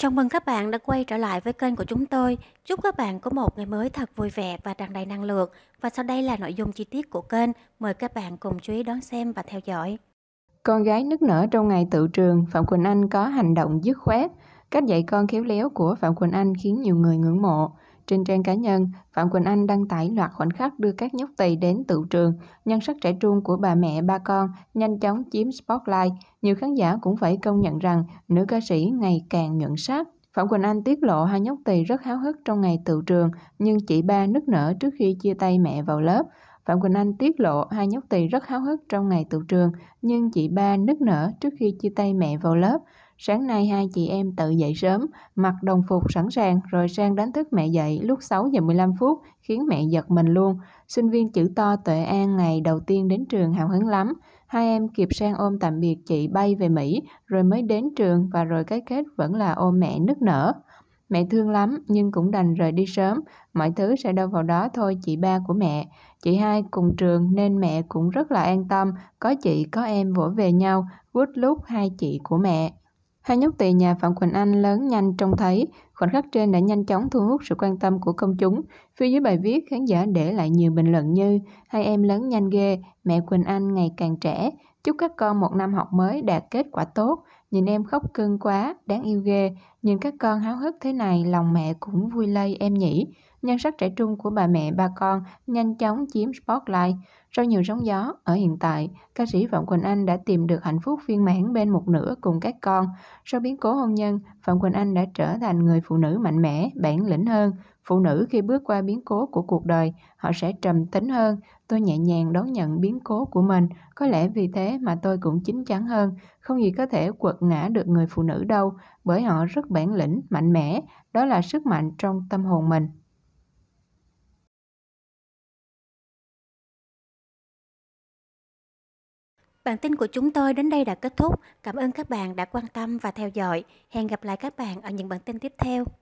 Chào mừng các bạn đã quay trở lại với kênh của chúng tôi. Chúc các bạn có một ngày mới thật vui vẻ và tràn đầy năng lượng. Và sau đây là nội dung chi tiết của kênh. Mời các bạn cùng chú ý đón xem và theo dõi. Con gái nức nở trong ngày tự trường, Phạm Quỳnh Anh có hành động dứt khoát. Cách dạy con khéo léo của Phạm Quỳnh Anh khiến nhiều người ngưỡng mộ. Trên trang cá nhân, Phạm Quỳnh Anh đăng tải loạt khoảnh khắc đưa các nhóc tỳ đến tự trường, nhân sắc trẻ trung của bà mẹ ba con nhanh chóng chiếm spotlight. Nhiều khán giả cũng phải công nhận rằng nữ ca sĩ ngày càng nhuận sắc. Phạm Quỳnh Anh tiết lộ hai nhóc tỳ rất háo hức trong ngày tự trường, nhưng chị ba nức nở trước khi chia tay mẹ vào lớp. Phạm Quỳnh Anh tiết lộ hai nhóc tỳ rất háo hức trong ngày tự trường, nhưng chị ba nức nở trước khi chia tay mẹ vào lớp. Sáng nay hai chị em tự dậy sớm, mặc đồng phục sẵn sàng rồi sang đánh thức mẹ dậy lúc 6 giờ 15 phút, khiến mẹ giật mình luôn. Sinh viên chữ to Tuệ An ngày đầu tiên đến trường hào hứng lắm. Hai em kịp sang ôm tạm biệt chị bay về Mỹ, rồi mới đến trường và rồi cái kết vẫn là ôm mẹ nức nở. Mẹ thương lắm nhưng cũng đành rời đi sớm, mọi thứ sẽ đâu vào đó thôi chị ba của mẹ. Chị hai cùng trường nên mẹ cũng rất là an tâm, có chị có em vỗ về nhau, vút lúc hai chị của mẹ. Hai nhóc tỳ nhà Phạm Quỳnh Anh lớn nhanh trông thấy, khoảnh khắc trên đã nhanh chóng thu hút sự quan tâm của công chúng. Phía dưới bài viết, khán giả để lại nhiều bình luận như Hai em lớn nhanh ghê, mẹ Quỳnh Anh ngày càng trẻ, chúc các con một năm học mới đạt kết quả tốt, Nhìn em khóc cưng quá, đáng yêu ghê. Nhìn các con háo hức thế này, lòng mẹ cũng vui lây em nhỉ. Nhân sắc trẻ trung của bà mẹ ba con nhanh chóng chiếm spotlight. Sau nhiều sóng gió, ở hiện tại, ca sĩ Phạm Quỳnh Anh đã tìm được hạnh phúc viên mãn bên một nửa cùng các con. Sau biến cố hôn nhân, Phạm Quỳnh Anh đã trở thành người phụ nữ mạnh mẽ, bản lĩnh hơn. Phụ nữ khi bước qua biến cố của cuộc đời, họ sẽ trầm tính hơn. Tôi nhẹ nhàng đón nhận biến cố của mình, có lẽ vì thế mà tôi cũng chín chắn hơn. Không gì có thể quật vật ngã được người phụ nữ đâu bởi họ rất bản lĩnh, mạnh mẽ, đó là sức mạnh trong tâm hồn mình. Bản tin của chúng tôi đến đây đã kết thúc. Cảm ơn các bạn đã quan tâm và theo dõi. Hẹn gặp lại các bạn ở những bản tin tiếp theo.